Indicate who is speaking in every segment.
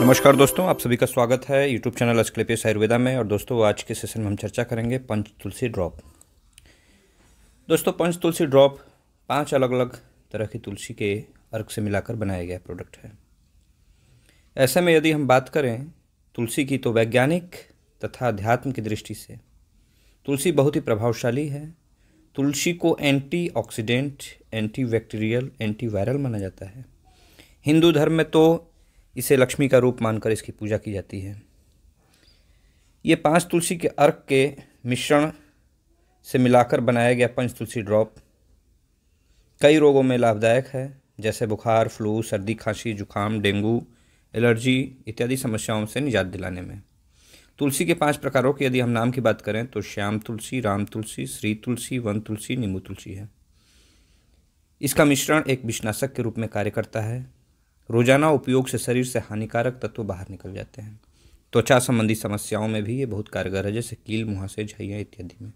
Speaker 1: नमस्कार दोस्तों आप सभी का स्वागत है यूट्यूब चैनल अस्क्लेपियस आयुर्वेदा में और दोस्तों आज के सेशन में हम चर्चा करेंगे पंच तुलसी ड्रॉप दोस्तों पंच तुलसी ड्रॉप पांच अलग अलग तरह की तुलसी के अर्क से मिलाकर बनाया गया प्रोडक्ट है ऐसे में यदि हम बात करें तुलसी की तो वैज्ञानिक तथा अध्यात्म की दृष्टि से तुलसी बहुत ही प्रभावशाली है तुलसी को anti anti oxidant bacterial anti viral माना जाता है हिंदू धर्म में तो इसे लक्ष्मी का रूप मानकर इसकी पूजा की जाती है ये पांच तुलसी के अर्क के मिश्रण से मिलाकर बनाया गया पंच तुलसी ड्रॉप कई रोगों में लाभदायक है जैसे बुखार फ्लू सर्दी खांसी जुकाम डेंगू एलर्जी इत्यादि समस्याओं से निजात दिलाने में तुलसी के पांच प्रकारों के यदि हम नाम की बात करें तो श्याम तुलसी राम तुलसी श्री तुलसी वन तुलसी नींबू तुलसी है इसका मिश्रण एक विश्नाशक के रूप में कार्य करता है रोजाना उपयोग से शरीर से हानिकारक तत्व बाहर निकल जाते हैं त्वचा संबंधी समस्याओं में भी ये बहुत कारगर है जैसे कील मुहासे झाइया इत्यादि में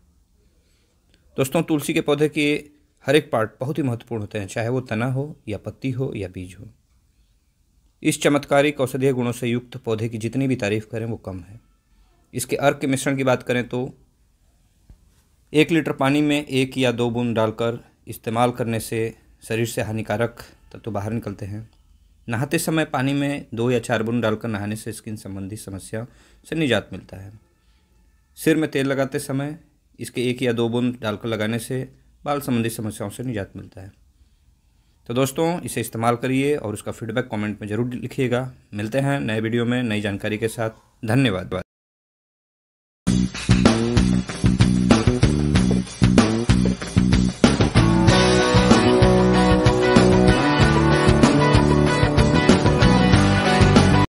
Speaker 1: दोस्तों तुलसी के पौधे के हर एक पार्ट बहुत ही महत्वपूर्ण होते हैं चाहे वो तना हो या पत्ती हो या बीज हो इस चमत्कारिक औषधीय गुणों से युक्त पौधे की जितनी भी तारीफ करें वो कम है इसके अर्क के मिश्रण की बात करें तो एक लीटर पानी में एक या दो बूंद डालकर इस्तेमाल करने से शरीर से हानिकारक तत्व तो बाहर निकलते हैं नहाते समय पानी में दो या चार बूंद डालकर नहाने से स्किन संबंधी समस्या से निजात मिलता है सिर में तेल लगाते समय इसके एक या दो बूंद डालकर लगाने से बाल संबंधी समस्याओं से निजात मिलता है तो दोस्तों इसे इस्तेमाल करिए और उसका फीडबैक कमेंट में ज़रूर लिखिएगा मिलते हैं नए वीडियो में नई जानकारी के साथ धन्यवाद